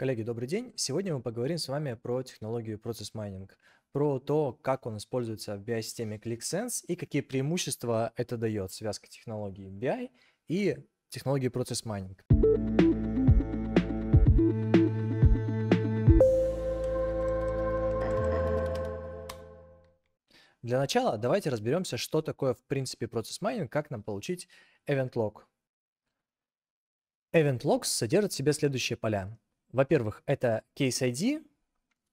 Коллеги, добрый день. Сегодня мы поговорим с вами про технологию процесс майнинг, про то, как он используется в BI-системе ClickSense и какие преимущества это дает связка технологий BI и технологии процесс майнинг. Для начала давайте разберемся, что такое в принципе процесс майнинг, как нам получить event log. Event logs содержит в себе следующие поля во-первых, это case ID,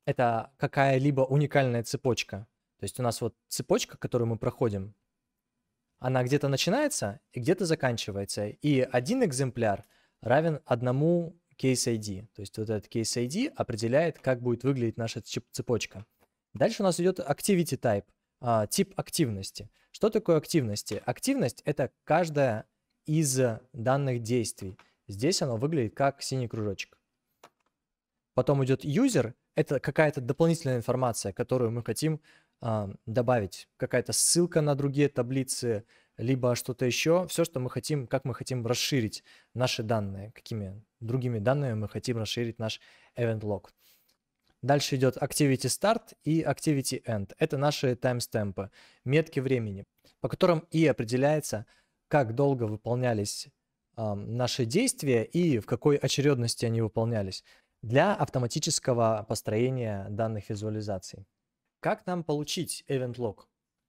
это какая-либо уникальная цепочка. То есть у нас вот цепочка, которую мы проходим, она где-то начинается и где-то заканчивается. И один экземпляр равен одному case ID. То есть вот этот case ID определяет, как будет выглядеть наша цепочка. Дальше у нас идет activity type, а, тип активности. Что такое активности? Активность — это каждая из данных действий. Здесь оно выглядит как синий кружочек потом идет user, это какая-то дополнительная информация, которую мы хотим э, добавить, какая-то ссылка на другие таблицы, либо что-то еще, все, что мы хотим, как мы хотим расширить наши данные, какими другими данными мы хотим расширить наш event log. Дальше идет activity start и activity end. Это наши таймстемпы, метки времени, по которым и определяется, как долго выполнялись э, наши действия и в какой очередности они выполнялись для автоматического построения данных визуализаций. Как нам получить Event Log?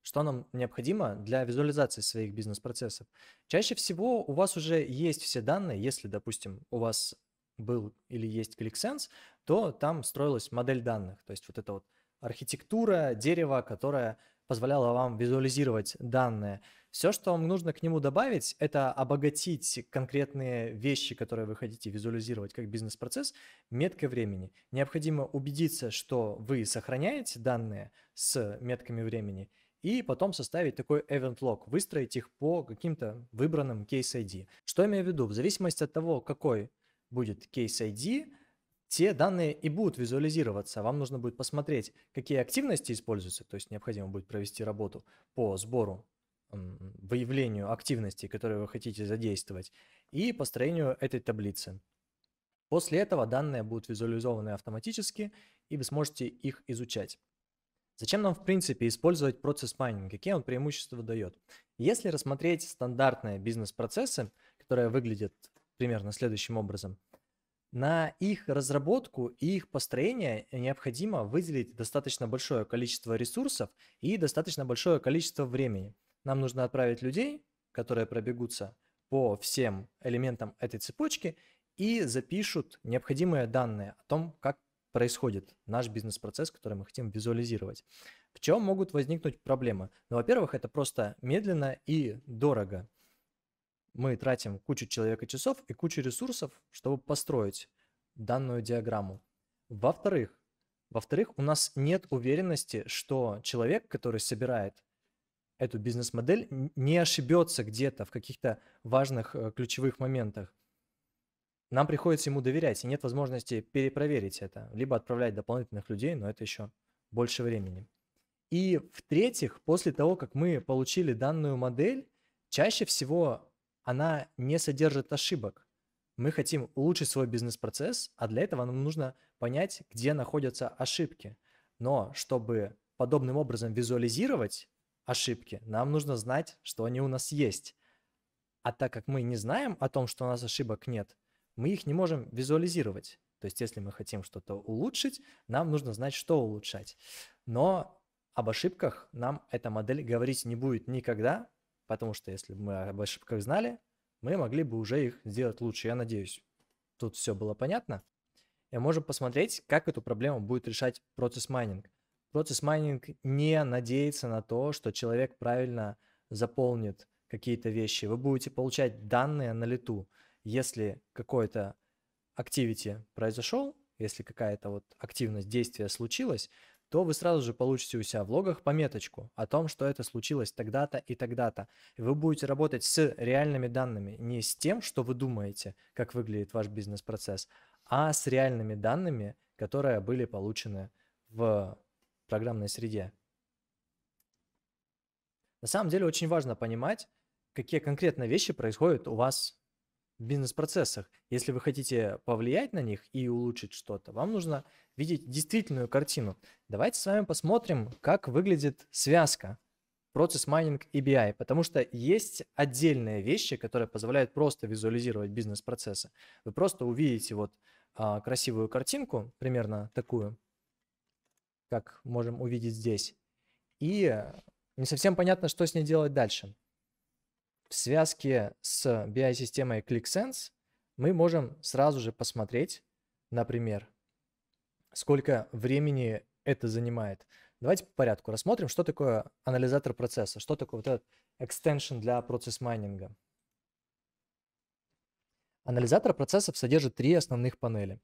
Что нам необходимо для визуализации своих бизнес-процессов? Чаще всего у вас уже есть все данные, если, допустим, у вас был или есть ClickSense, то там строилась модель данных, то есть вот эта вот архитектура дерева, которая позволяла вам визуализировать данные – все, что вам нужно к нему добавить, это обогатить конкретные вещи, которые вы хотите визуализировать как бизнес-процесс, меткой времени. Необходимо убедиться, что вы сохраняете данные с метками времени и потом составить такой event log, выстроить их по каким-то выбранным case ID. Что я имею в виду? В зависимости от того, какой будет case ID, те данные и будут визуализироваться. Вам нужно будет посмотреть, какие активности используются, то есть необходимо будет провести работу по сбору выявлению активности, которые вы хотите задействовать, и построению этой таблицы. После этого данные будут визуализованы автоматически, и вы сможете их изучать. Зачем нам, в принципе, использовать процесс майнинг? Какие он преимущества дает? Если рассмотреть стандартные бизнес-процессы, которые выглядят примерно следующим образом, на их разработку и их построение необходимо выделить достаточно большое количество ресурсов и достаточно большое количество времени – нам нужно отправить людей, которые пробегутся по всем элементам этой цепочки и запишут необходимые данные о том, как происходит наш бизнес-процесс, который мы хотим визуализировать. В чем могут возникнуть проблемы? Ну, во-первых, это просто медленно и дорого. Мы тратим кучу человека часов и кучу ресурсов, чтобы построить данную диаграмму. Во-вторых, во-вторых, у нас нет уверенности, что человек, который собирает эту бизнес-модель, не ошибется где-то в каких-то важных э, ключевых моментах. Нам приходится ему доверять, и нет возможности перепроверить это, либо отправлять дополнительных людей, но это еще больше времени. И в-третьих, после того, как мы получили данную модель, чаще всего она не содержит ошибок. Мы хотим улучшить свой бизнес-процесс, а для этого нам нужно понять, где находятся ошибки. Но чтобы подобным образом визуализировать ошибки. Нам нужно знать, что они у нас есть. А так как мы не знаем о том, что у нас ошибок нет, мы их не можем визуализировать. То есть если мы хотим что-то улучшить, нам нужно знать, что улучшать. Но об ошибках нам эта модель говорить не будет никогда, потому что если бы мы об ошибках знали, мы могли бы уже их сделать лучше, я надеюсь. Тут все было понятно. И можем посмотреть, как эту проблему будет решать процесс майнинг. Процесс майнинг не надеется на то, что человек правильно заполнит какие-то вещи. Вы будете получать данные на лету. Если какой-то activity произошел, если какая-то вот активность действия случилась, то вы сразу же получите у себя в логах пометочку о том, что это случилось тогда-то и тогда-то. вы будете работать с реальными данными, не с тем, что вы думаете, как выглядит ваш бизнес-процесс, а с реальными данными, которые были получены в программной среде. На самом деле очень важно понимать, какие конкретно вещи происходят у вас в бизнес-процессах. Если вы хотите повлиять на них и улучшить что-то, вам нужно видеть действительную картину. Давайте с вами посмотрим, как выглядит связка процесс майнинг и BI, потому что есть отдельные вещи, которые позволяют просто визуализировать бизнес-процессы. Вы просто увидите вот а, красивую картинку, примерно такую, как можем увидеть здесь. И не совсем понятно, что с ней делать дальше. В связке с BI-системой ClickSense мы можем сразу же посмотреть, например, сколько времени это занимает. Давайте по порядку рассмотрим, что такое анализатор процесса, что такое вот этот extension для процесс-майнинга. Анализатор процессов содержит три основных панели.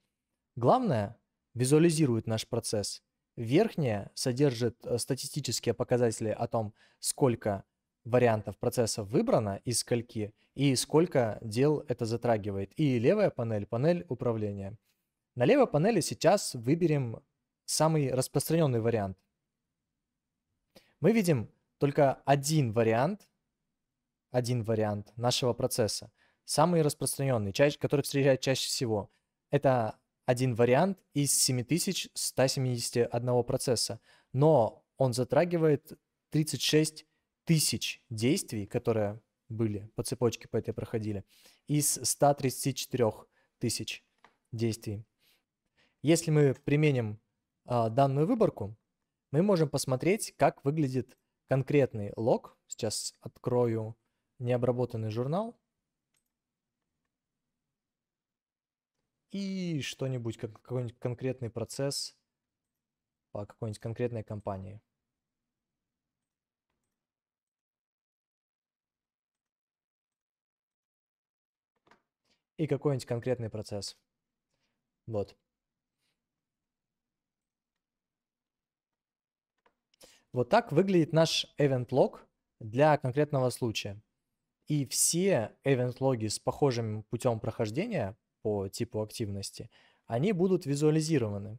Главное – визуализирует наш процесс – Верхняя содержит э, статистические показатели о том, сколько вариантов процесса выбрано из скольки и сколько дел это затрагивает. И левая панель – панель управления. На левой панели сейчас выберем самый распространенный вариант. Мы видим только один вариант, один вариант нашего процесса, самый распространенный, который встречает чаще всего. Это один вариант из 7171 процесса, но он затрагивает 36 тысяч действий, которые были по цепочке по этой проходили, из 134 тысяч действий. Если мы применим а, данную выборку, мы можем посмотреть, как выглядит конкретный лог. Сейчас открою необработанный журнал. и что-нибудь, как, какой-нибудь конкретный процесс по какой-нибудь конкретной компании. И какой-нибудь конкретный процесс. Вот. Вот так выглядит наш event log для конкретного случая. И все event логи с похожим путем прохождения по типу активности, они будут визуализированы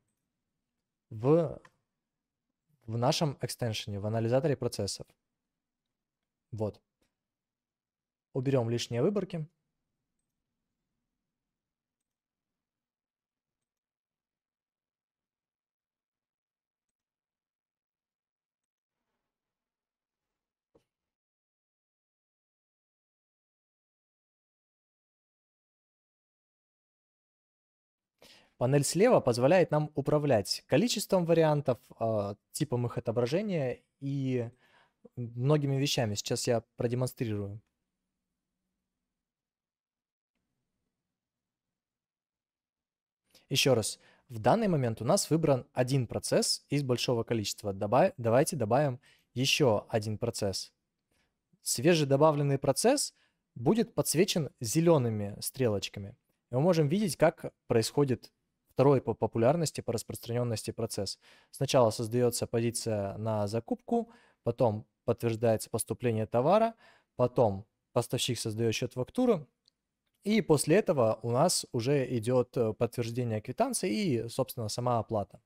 в, в нашем экстеншене, в анализаторе процессов. Вот. Уберем лишние выборки. Панель слева позволяет нам управлять количеством вариантов, а, типом их отображения и многими вещами. Сейчас я продемонстрирую. Еще раз, в данный момент у нас выбран один процесс из большого количества. Добав... Давайте добавим еще один процесс. Свежедобавленный процесс будет подсвечен зелеными стрелочками. мы можем видеть, как происходит второй по популярности, по распространенности процесс. Сначала создается позиция на закупку, потом подтверждается поступление товара, потом поставщик создает счет фактуры, и после этого у нас уже идет э, подтверждение квитанции и, собственно, сама оплата.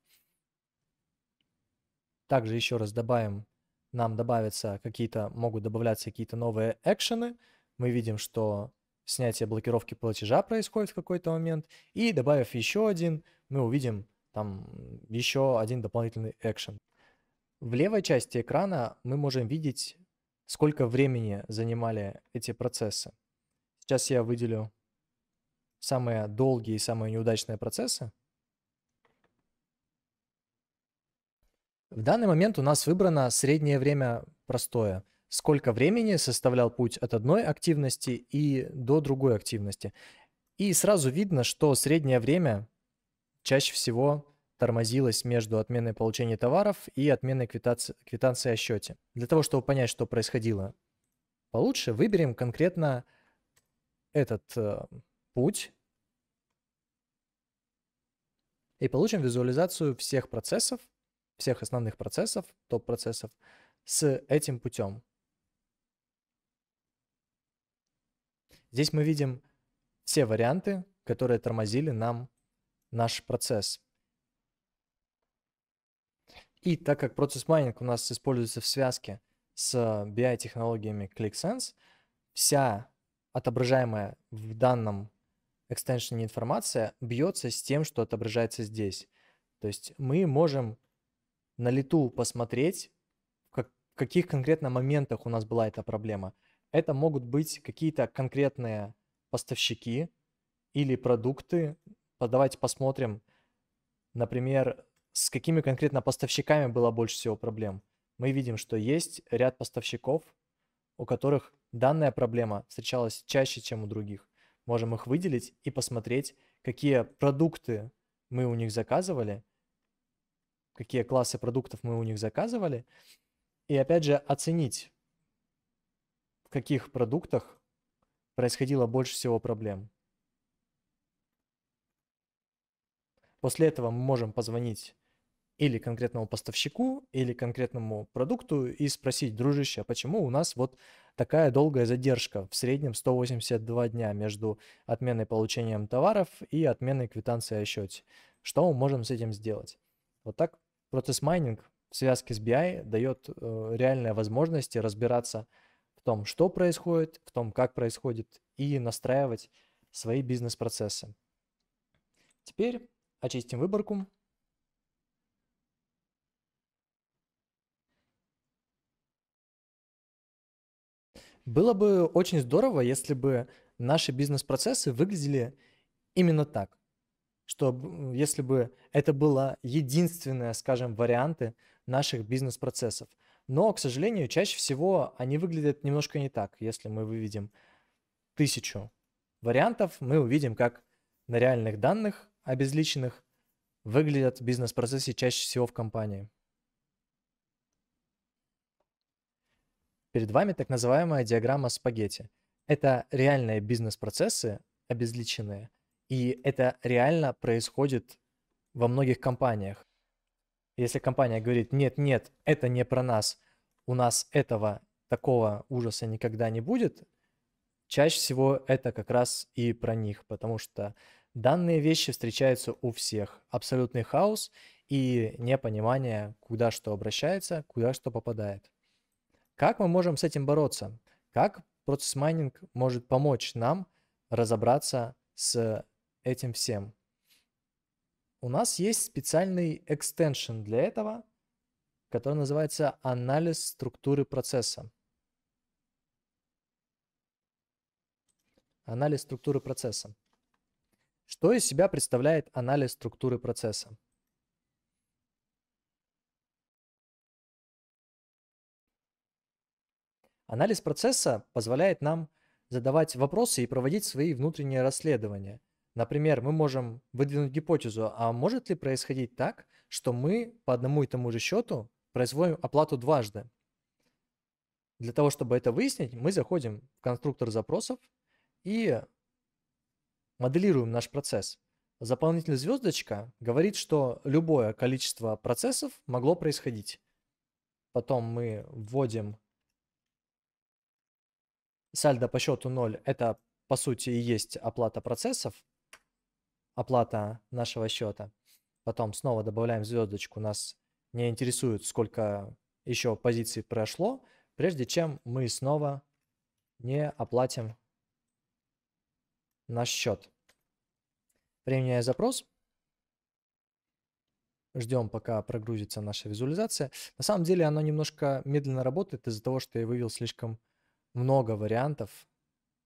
Также еще раз добавим, нам добавятся какие-то, могут добавляться какие-то новые экшены. Мы видим, что снятие блокировки платежа происходит в какой-то момент, и добавив еще один, мы увидим там еще один дополнительный экшен. В левой части экрана мы можем видеть, сколько времени занимали эти процессы. Сейчас я выделю самые долгие и самые неудачные процессы. В данный момент у нас выбрано среднее время простое – сколько времени составлял путь от одной активности и до другой активности. И сразу видно, что среднее время чаще всего тормозилось между отменой получения товаров и отменой квитанции, квитанции о счете. Для того, чтобы понять, что происходило получше, выберем конкретно этот э, путь и получим визуализацию всех процессов, всех основных процессов, топ-процессов с этим путем. Здесь мы видим все варианты, которые тормозили нам наш процесс. И так как процесс майнинг у нас используется в связке с BI-технологиями ClickSense, вся отображаемая в данном экстеншене информация бьется с тем, что отображается здесь. То есть мы можем на лету посмотреть, в, в каких конкретно моментах у нас была эта проблема – это могут быть какие-то конкретные поставщики или продукты. Давайте посмотрим, например, с какими конкретно поставщиками было больше всего проблем. Мы видим, что есть ряд поставщиков, у которых данная проблема встречалась чаще, чем у других. Можем их выделить и посмотреть, какие продукты мы у них заказывали, какие классы продуктов мы у них заказывали, и опять же оценить, в каких продуктах происходило больше всего проблем. После этого мы можем позвонить или конкретному поставщику, или конкретному продукту и спросить, дружище, а почему у нас вот такая долгая задержка, в среднем 182 дня между отменой получением товаров и отменой квитанции о счете. Что мы можем с этим сделать? Вот так процесс майнинг в связке с BI дает э, реальные возможности разбираться в том, что происходит, в том, как происходит, и настраивать свои бизнес-процессы. Теперь очистим выборку. Было бы очень здорово, если бы наши бизнес-процессы выглядели именно так, чтобы, если бы это было единственное, скажем, варианты наших бизнес-процессов – но, к сожалению, чаще всего они выглядят немножко не так. Если мы выведем тысячу вариантов, мы увидим, как на реальных данных обезличенных выглядят бизнес-процессы чаще всего в компании. Перед вами так называемая диаграмма спагетти. Это реальные бизнес-процессы, обезличенные, и это реально происходит во многих компаниях. Если компания говорит, нет, нет, это не про нас, у нас этого такого ужаса никогда не будет, чаще всего это как раз и про них, потому что данные вещи встречаются у всех. Абсолютный хаос и непонимание, куда что обращается, куда что попадает. Как мы можем с этим бороться? Как процесс майнинг может помочь нам разобраться с этим всем? у нас есть специальный экстеншн для этого, который называется анализ структуры процесса. Анализ структуры процесса. Что из себя представляет анализ структуры процесса? Анализ процесса позволяет нам задавать вопросы и проводить свои внутренние расследования – Например, мы можем выдвинуть гипотезу, а может ли происходить так, что мы по одному и тому же счету производим оплату дважды? Для того, чтобы это выяснить, мы заходим в конструктор запросов и моделируем наш процесс. Заполнитель звездочка говорит, что любое количество процессов могло происходить. Потом мы вводим сальдо по счету 0. Это, по сути, и есть оплата процессов оплата нашего счета. Потом снова добавляем звездочку. Нас не интересует, сколько еще позиций прошло, прежде чем мы снова не оплатим наш счет. Применяя запрос, ждем, пока прогрузится наша визуализация. На самом деле она немножко медленно работает из-за того, что я вывел слишком много вариантов.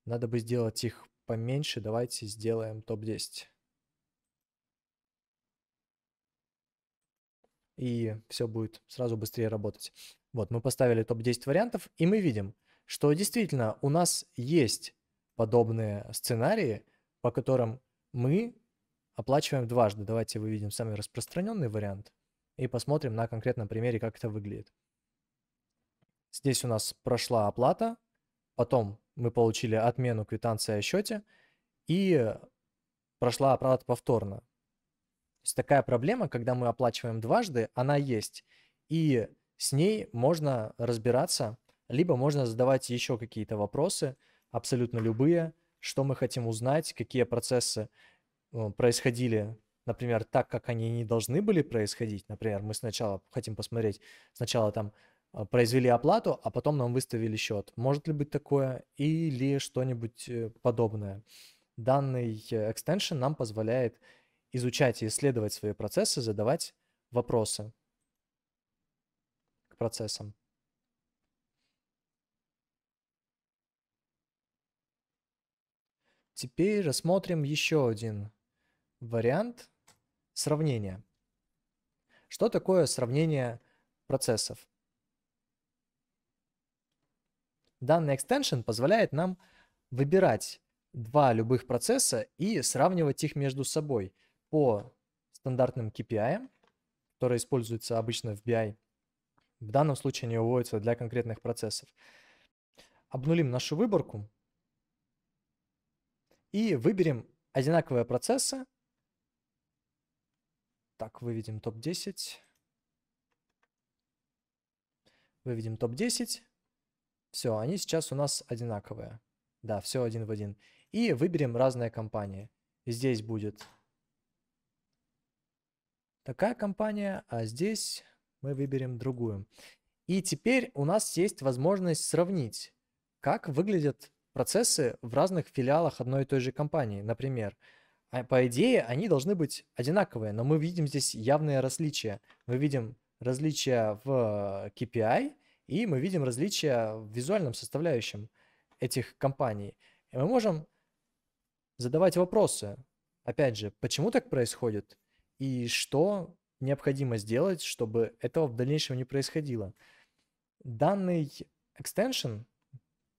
Надо бы сделать их поменьше. Давайте сделаем топ-10. и все будет сразу быстрее работать. Вот, мы поставили топ-10 вариантов, и мы видим, что действительно у нас есть подобные сценарии, по которым мы оплачиваем дважды. Давайте выведем самый распространенный вариант и посмотрим на конкретном примере, как это выглядит. Здесь у нас прошла оплата, потом мы получили отмену квитанции о счете, и прошла оплата повторно. То есть такая проблема, когда мы оплачиваем дважды, она есть. И с ней можно разбираться, либо можно задавать еще какие-то вопросы, абсолютно любые, что мы хотим узнать, какие процессы э, происходили, например, так, как они не должны были происходить. Например, мы сначала хотим посмотреть, сначала там э, произвели оплату, а потом нам выставили счет. Может ли быть такое или что-нибудь э, подобное? Данный экстеншн нам позволяет изучать и исследовать свои процессы, задавать вопросы к процессам. Теперь рассмотрим еще один вариант сравнения. Что такое сравнение процессов? Данный экстеншн позволяет нам выбирать два любых процесса и сравнивать их между собой – по стандартным KPI, которые используются обычно в BI. В данном случае они выводятся для конкретных процессов. Обнулим нашу выборку и выберем одинаковые процессы. Так, выведем топ-10. Выведем топ-10. Все, они сейчас у нас одинаковые. Да, все один в один. И выберем разные компании. Здесь будет такая компания, а здесь мы выберем другую. И теперь у нас есть возможность сравнить, как выглядят процессы в разных филиалах одной и той же компании. Например, а, по идее они должны быть одинаковые, но мы видим здесь явные различия. Мы видим различия в KPI, э, и мы видим различия в визуальном составляющем этих компаний. И мы можем задавать вопросы. Опять же, почему так происходит? и что необходимо сделать, чтобы этого в дальнейшем не происходило. Данный экстеншн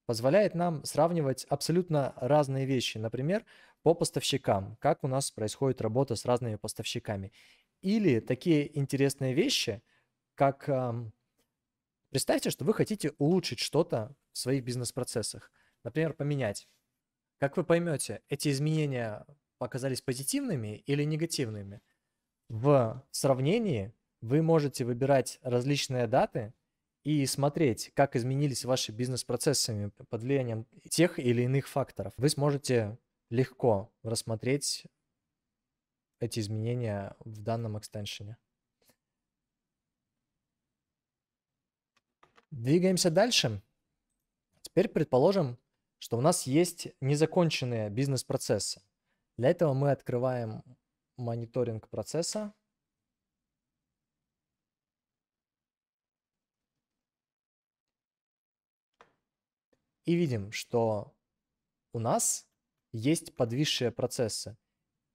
позволяет нам сравнивать абсолютно разные вещи. Например, по поставщикам, как у нас происходит работа с разными поставщиками. Или такие интересные вещи, как эм, представьте, что вы хотите улучшить что-то в своих бизнес-процессах. Например, поменять. Как вы поймете, эти изменения показались позитивными или негативными – в сравнении вы можете выбирать различные даты и смотреть, как изменились ваши бизнес-процессы под влиянием тех или иных факторов. Вы сможете легко рассмотреть эти изменения в данном экстеншене. Двигаемся дальше. Теперь предположим, что у нас есть незаконченные бизнес-процессы. Для этого мы открываем мониторинг процесса. И видим, что у нас есть подвисшие процессы.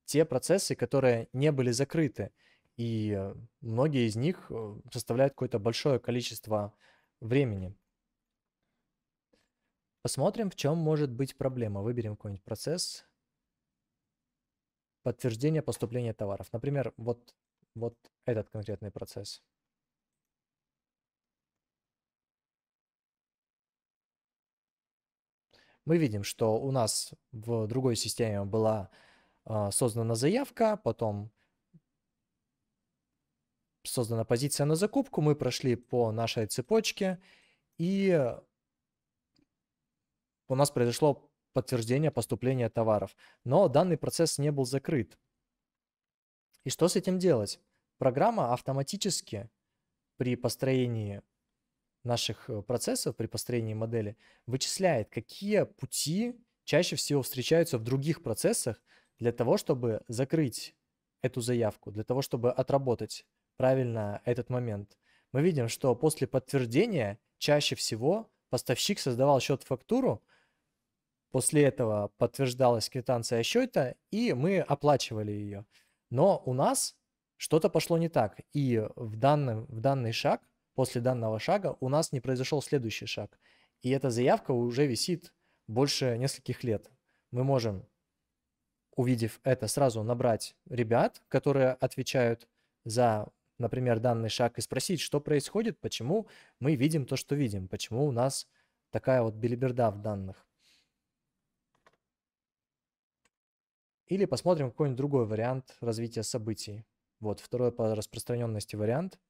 Те процессы, которые не были закрыты. И э, многие из них э, составляют какое-то большое количество времени. Посмотрим, в чем может быть проблема. Выберем какой-нибудь процесс, подтверждение поступления товаров. Например, вот, вот этот конкретный процесс. Мы видим, что у нас в другой системе была э, создана заявка, потом создана позиция на закупку, мы прошли по нашей цепочке, и у нас произошло подтверждения поступления товаров. Но данный процесс не был закрыт. И что с этим делать? Программа автоматически при построении наших э, процессов, при построении модели, вычисляет, какие пути чаще всего встречаются в других процессах для того, чтобы закрыть эту заявку, для того, чтобы отработать правильно этот момент. Мы видим, что после подтверждения чаще всего поставщик создавал счет-фактуру, После этого подтверждалась квитанция счета, и мы оплачивали ее. Но у нас что-то пошло не так, и в данный, в данный шаг, после данного шага у нас не произошел следующий шаг. И эта заявка уже висит больше нескольких лет. Мы можем, увидев это, сразу набрать ребят, которые отвечают за, например, данный шаг, и спросить, что происходит, почему мы видим то, что видим, почему у нас такая вот билиберда в данных. Или посмотрим какой-нибудь другой вариант развития событий. Вот, второй по распространенности вариант.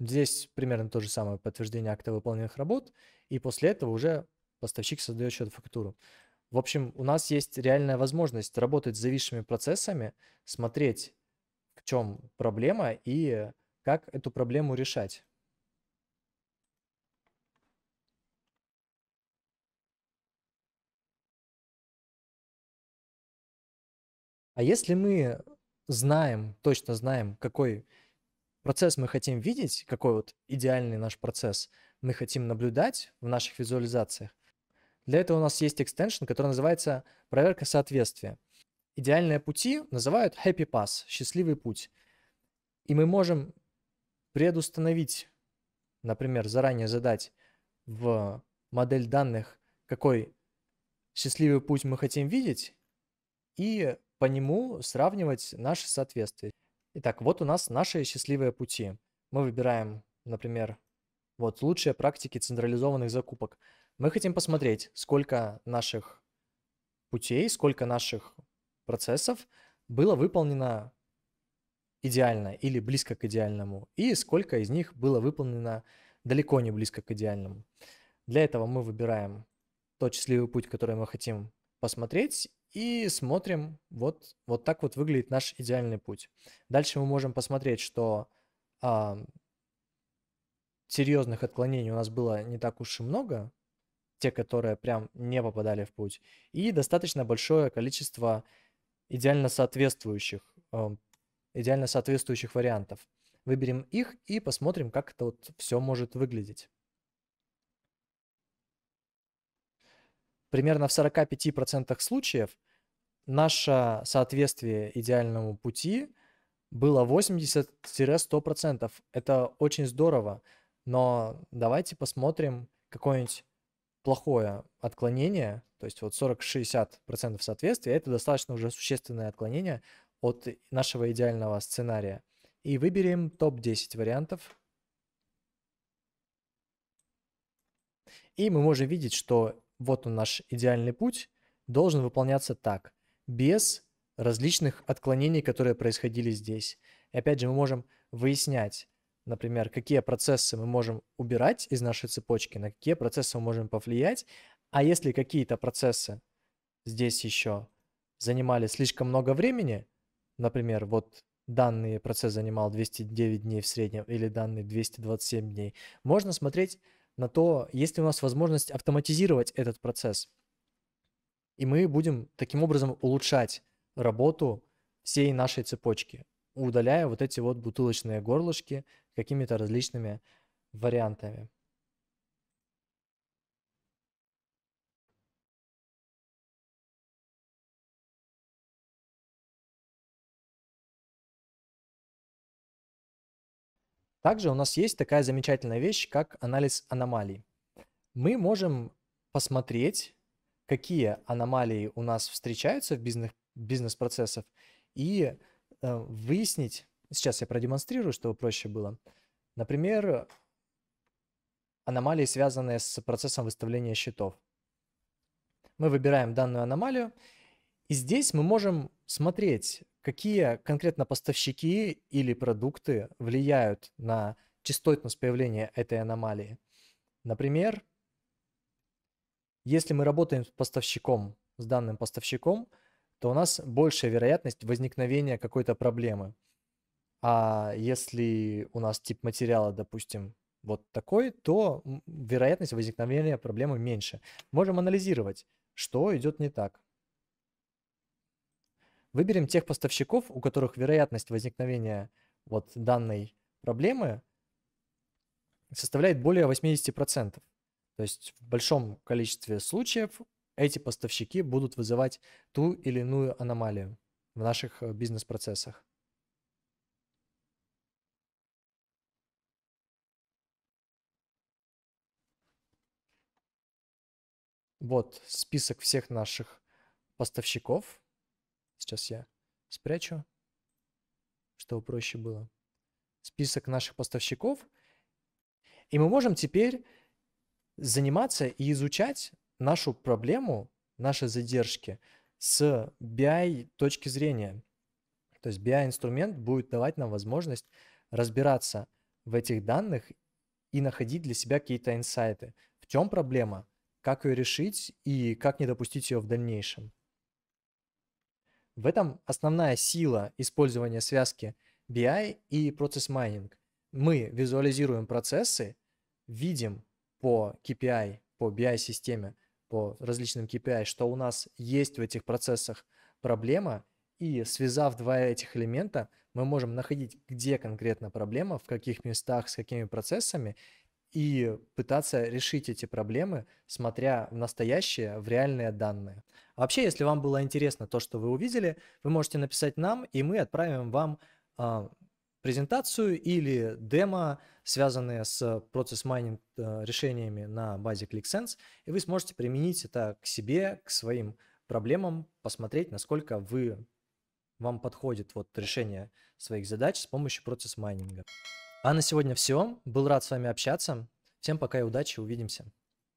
Здесь примерно то же самое подтверждение акта выполненных работ, и после этого уже поставщик создает счет-фактуру. В общем, у нас есть реальная возможность работать с зависшими процессами, смотреть, в чем проблема и как эту проблему решать. А если мы знаем, точно знаем, какой процесс мы хотим видеть, какой вот идеальный наш процесс мы хотим наблюдать в наших визуализациях, для этого у нас есть экстеншн, который называется «Проверка соответствия». Идеальные пути называют happy path, счастливый путь. И мы можем предустановить, например, заранее задать в модель данных, какой счастливый путь мы хотим видеть, и по нему сравнивать наши соответствия. Итак, вот у нас наши счастливые пути. Мы выбираем, например, вот лучшие практики централизованных закупок. Мы хотим посмотреть, сколько наших путей, сколько наших процессов было выполнено идеально или близко к идеальному, и сколько из них было выполнено далеко не близко к идеальному. Для этого мы выбираем тот счастливый путь, который мы хотим посмотреть, и смотрим, вот, вот так вот выглядит наш идеальный путь. Дальше мы можем посмотреть, что а, серьезных отклонений у нас было не так уж и много, те, которые прям не попадали в путь, и достаточно большое количество идеально соответствующих, э, идеально соответствующих вариантов. Выберем их и посмотрим, как это вот все может выглядеть. примерно в 45% случаев наше соответствие идеальному пути было 80-100%. Это очень здорово, но давайте посмотрим какое-нибудь плохое отклонение, то есть вот 40-60% соответствия, это достаточно уже существенное отклонение от нашего идеального сценария. И выберем топ-10 вариантов. И мы можем видеть, что вот он наш идеальный путь, должен выполняться так, без различных отклонений, которые происходили здесь. И опять же, мы можем выяснять, например, какие процессы мы можем убирать из нашей цепочки, на какие процессы мы можем повлиять, а если какие-то процессы здесь еще занимали слишком много времени, например, вот данный процесс занимал 209 дней в среднем или данный 227 дней, можно смотреть на то, есть ли у нас возможность автоматизировать этот процесс. И мы будем таким образом улучшать работу всей нашей цепочки, удаляя вот эти вот бутылочные горлышки какими-то различными вариантами. Также у нас есть такая замечательная вещь, как анализ аномалий. Мы можем посмотреть, какие аномалии у нас встречаются в бизнес, процессах и э, выяснить, сейчас я продемонстрирую, чтобы проще было, например, аномалии, связанные с процессом выставления счетов. Мы выбираем данную аномалию, и здесь мы можем смотреть, какие конкретно поставщики или продукты влияют на частотность появления этой аномалии. Например, если мы работаем с поставщиком, с данным поставщиком, то у нас большая вероятность возникновения какой-то проблемы. А если у нас тип материала, допустим, вот такой, то вероятность возникновения проблемы меньше. Можем анализировать, что идет не так. Выберем тех поставщиков, у которых вероятность возникновения вот данной проблемы составляет более 80%. То есть в большом количестве случаев эти поставщики будут вызывать ту или иную аномалию в наших э, бизнес-процессах. Вот список всех наших поставщиков. Сейчас я спрячу, чтобы проще было. Список наших поставщиков. И мы можем теперь заниматься и изучать нашу проблему, наши задержки с BI точки зрения. То есть BI-инструмент будет давать нам возможность разбираться в этих данных и находить для себя какие-то инсайты. В чем проблема, как ее решить и как не допустить ее в дальнейшем. В этом основная сила использования связки BI и процесс майнинг. Мы визуализируем процессы, видим по KPI, по BI-системе, по различным KPI, что у нас есть в этих процессах проблема, и связав два этих элемента, мы можем находить, где конкретно проблема, в каких местах, с какими процессами, и пытаться решить эти проблемы, смотря в настоящее, в реальные данные. А вообще, если вам было интересно то, что вы увидели, вы можете написать нам, и мы отправим вам э, презентацию или демо, связанные с процесс майнинг э, решениями на базе ClickSense, и вы сможете применить это к себе, к своим проблемам, посмотреть, насколько вы вам подходит вот решение своих задач с помощью процесс майнинга. А на сегодня все. Был рад с вами общаться. Всем пока и удачи. Увидимся.